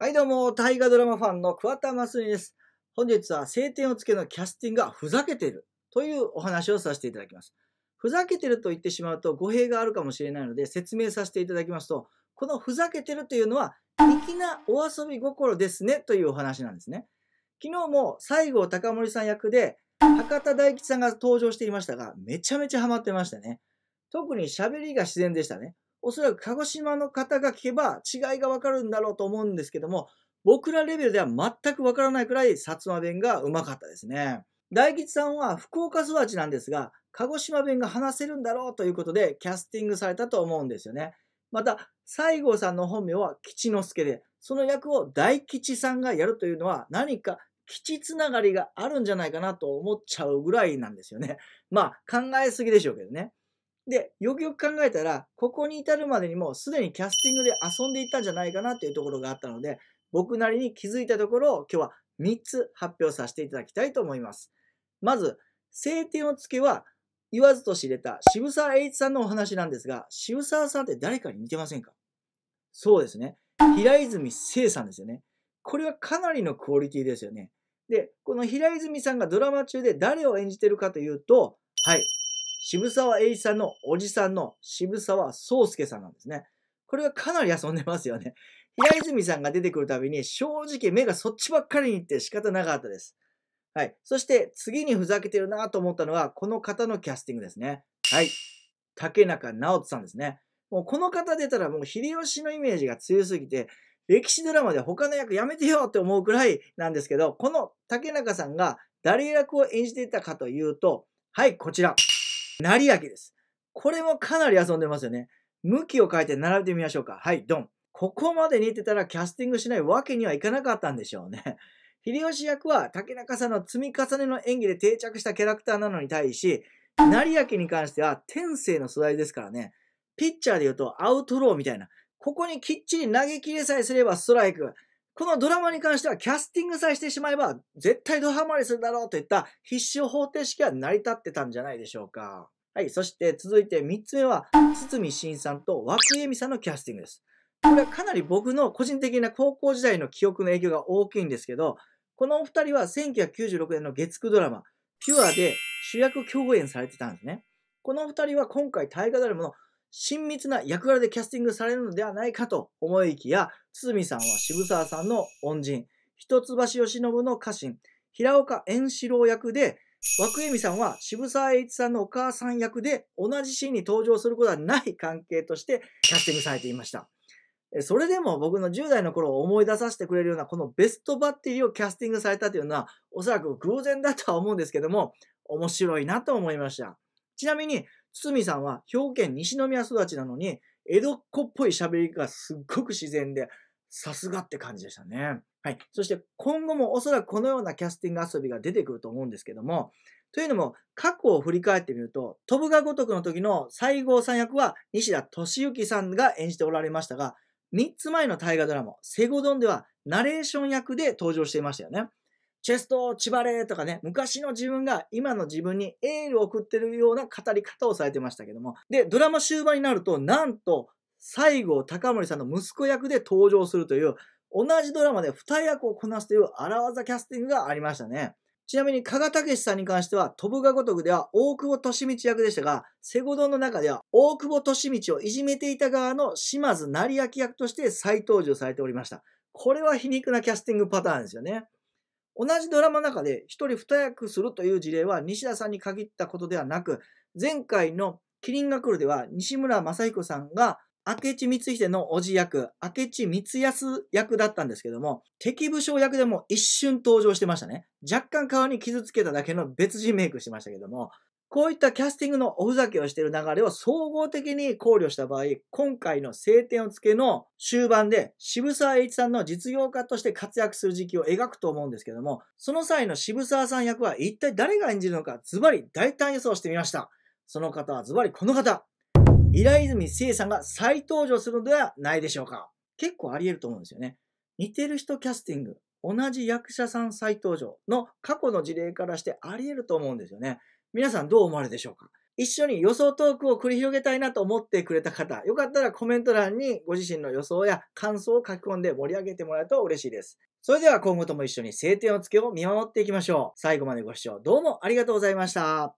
はいどうも、大河ドラマファンの桑田真澄です。本日は晴天をつけのキャスティングがふざけてるというお話をさせていただきます。ふざけてると言ってしまうと語弊があるかもしれないので説明させていただきますと、このふざけてるというのは粋なお遊び心ですねというお話なんですね。昨日も西郷隆盛さん役で博多大吉さんが登場していましたが、めちゃめちゃハマってましたね。特に喋りが自然でしたね。おそらく鹿児島の方が聞けば違いがわかるんだろうと思うんですけども、僕らレベルでは全くわからないくらい薩摩弁がうまかったですね。大吉さんは福岡育ちなんですが、鹿児島弁が話せるんだろうということでキャスティングされたと思うんですよね。また、西郷さんの本名は吉之助で、その役を大吉さんがやるというのは何か吉つながりがあるんじゃないかなと思っちゃうぐらいなんですよね。まあ、考えすぎでしょうけどね。で、よくよく考えたら、ここに至るまでにもすでにキャスティングで遊んでいたんじゃないかなというところがあったので、僕なりに気づいたところを今日は3つ発表させていただきたいと思います。まず、晴天をつけは言わずと知れた渋沢栄一さんのお話なんですが、渋沢さんって誰かに似てませんかそうですね。平泉聖さんですよね。これはかなりのクオリティですよね。で、この平泉さんがドラマ中で誰を演じてるかというと、はい、渋沢栄一さんのおじさんの渋沢宗介さんなんですね。これはかなり遊んでますよね。平泉さんが出てくるたびに正直目がそっちばっかりに行って仕方なかったです。はい。そして次にふざけてるなと思ったのはこの方のキャスティングですね。はい。竹中直人さんですね。もうこの方出たらもう秀吉のイメージが強すぎて、歴史ドラマで他の役やめてよって思うくらいなんですけど、この竹中さんが誰役を演じていたかというと、はい、こちら。成り明です。これもかなり遊んでますよね。向きを変えて並べてみましょうか。はい、ドン。ここまで似てたらキャスティングしないわけにはいかなかったんでしょうね。秀吉役は竹中さんの積み重ねの演技で定着したキャラクターなのに対し、成明に関しては天性の素材ですからね。ピッチャーで言うとアウトローみたいな。ここにきっちり投げ切れさえすればストライク。このドラマに関してはキャスティングさえしてしまえば絶対ドハマりするだろうといった必勝方程式は成り立ってたんじゃないでしょうか。はい、そして続いて3つ目は堤真さんと涌井恵美さんのキャスティングです。これはかなり僕の個人的な高校時代の記憶の影響が大きいんですけど、このお二人は1996年の月9ドラマ、ピュアで主役共演されてたんですね。このお二人は今回大河ドラマの親密な役柄でキャスティングされるのではないかと思いきや、堤さんは渋沢さんの恩人、一橋慶喜の家臣、平岡円四郎役で、涌恵美さんは渋沢栄一さんのお母さん役で同じシーンに登場することはない関係としてキャスティングされていました。それでも僕の10代の頃を思い出させてくれるようなこのベストバッテリーをキャスティングされたというのはおそらく偶然だとは思うんですけども面白いなと思いました。ちなみに堤さんは兵庫県西宮育ちなのに、江戸っ子っぽい喋りがすっごく自然で、さすがって感じでしたね。はい。そして今後もおそらくこのようなキャスティング遊びが出てくると思うんですけども、というのも過去を振り返ってみると、飛ぶが如くの時の西郷さん役は西田敏行さんが演じておられましたが、3つ前の大河ドラマ、セゴドンではナレーション役で登場していましたよね。チェスト、チバレーとかね、昔の自分が今の自分にエールを送ってるような語り方をされてましたけども。で、ドラマ終盤になると、なんと、西郷隆盛さんの息子役で登場するという、同じドラマで二役をこなすという荒技キャスティングがありましたね。ちなみに、加賀武さんに関しては、飛ぶがごとくでは大久保利道役でしたが、セゴドンの中では大久保利道をいじめていた側の島津成明役として再登場されておりました。これは皮肉なキャスティングパターンですよね。同じドラマの中で一人二役するという事例は西田さんに限ったことではなく、前回のキリンが来るでは西村雅彦さんが明智光秀の叔父役、明智光康役だったんですけども、敵武将役でも一瞬登場してましたね。若干顔に傷つけただけの別人メイクしてましたけども、こういったキャスティングのおふざけをしている流れを総合的に考慮した場合、今回の晴天をつけの終盤で渋沢栄一さんの実業家として活躍する時期を描くと思うんですけども、その際の渋沢さん役は一体誰が演じるのかズバリ大胆予想してみました。その方はズバリこの方。平泉聖さんが再登場するのではないでしょうか。結構あり得ると思うんですよね。似てる人キャスティング、同じ役者さん再登場の過去の事例からしてあり得ると思うんですよね。皆さんどう思われでしょうか一緒に予想トークを繰り広げたいなと思ってくれた方、よかったらコメント欄にご自身の予想や感想を書き込んで盛り上げてもらえると嬉しいです。それでは今後とも一緒に晴天をつけを見守っていきましょう。最後までご視聴どうもありがとうございました。